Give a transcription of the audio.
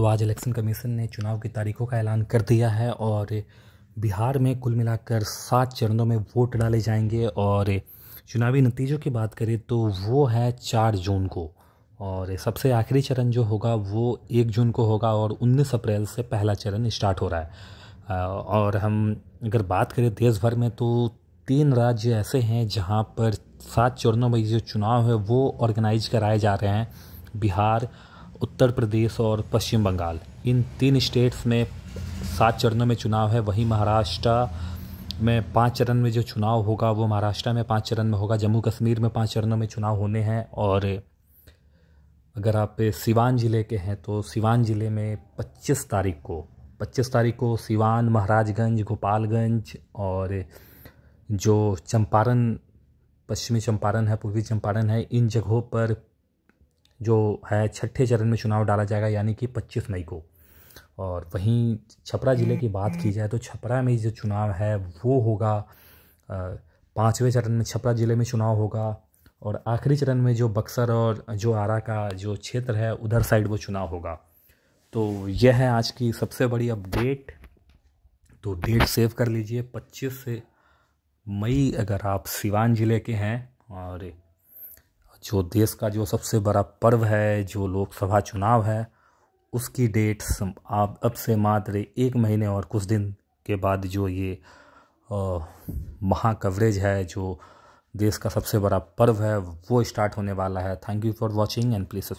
तो आज election commission ने चुनाव की तारीखों का ऐलान कर दिया है और बिहार में कुल मिलाकर सात चरणों में वोट डाले जाएंगे और चुनावी नतीजों की बात करें तो वो है चार जून को और सबसे आखिरी चरण जो होगा वो एक जून को होगा और 19 अप्रैल से पहला चरण स्टार्ट हो रहा है और हम अगर बात करें देश भर में तो तीन राज्य ऐसे हैं जहाँ पर सात चरणों में जो चुनाव है वो ऑर्गेनाइज कराए जा रहे हैं बिहार उत्तर प्रदेश और पश्चिम बंगाल इन तीन स्टेट्स में सात चरणों में चुनाव है वहीं महाराष्ट्र में पाँच चरण में जो चुनाव होगा वो महाराष्ट्र में पाँच चरण में होगा जम्मू कश्मीर में पाँच चरणों में चुनाव होने हैं और अगर आप सिवान ज़िले के हैं तो सिवान ज़िले में 25 तारीख को 25 तारीख को सिवान महाराजगंज गोपालगंज और जो चंपारण पश्चिमी चंपारण है पूर्वी चंपारण है इन जगहों पर जो है छठे चरण में चुनाव डाला जाएगा यानी कि 25 मई को और वहीं छपरा ज़िले की बात की जाए तो छपरा में जो चुनाव है वो होगा पाँचवें चरण में छपरा ज़िले में चुनाव होगा और आखिरी चरण में जो बक्सर और जो आरा का जो क्षेत्र है उधर साइड वो चुनाव होगा तो यह है आज की सबसे बड़ी अपडेट तो डेट सेव कर लीजिए 25 से मई अगर आप सिवान ज़िले के हैं और जो देश का जो सबसे बड़ा पर्व है जो लोकसभा चुनाव है उसकी डेट्स आप अब से मात्र एक महीने और कुछ दिन के बाद जो ये महाकवरेज है जो देश का सबसे बड़ा पर्व है वो स्टार्ट होने वाला है thank you for watching and please